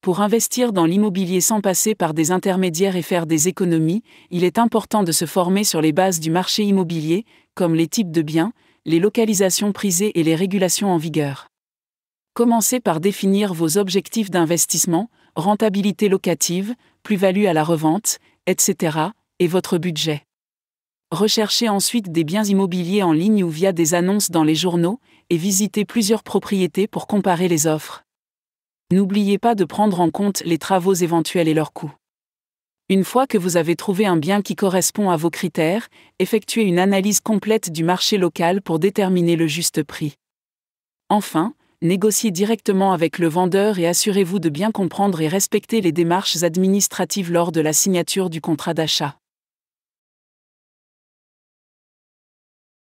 Pour investir dans l'immobilier sans passer par des intermédiaires et faire des économies, il est important de se former sur les bases du marché immobilier, comme les types de biens, les localisations prisées et les régulations en vigueur. Commencez par définir vos objectifs d'investissement, rentabilité locative, plus-value à la revente, etc., et votre budget. Recherchez ensuite des biens immobiliers en ligne ou via des annonces dans les journaux, et visitez plusieurs propriétés pour comparer les offres. N'oubliez pas de prendre en compte les travaux éventuels et leurs coûts. Une fois que vous avez trouvé un bien qui correspond à vos critères, effectuez une analyse complète du marché local pour déterminer le juste prix. Enfin, négociez directement avec le vendeur et assurez-vous de bien comprendre et respecter les démarches administratives lors de la signature du contrat d'achat.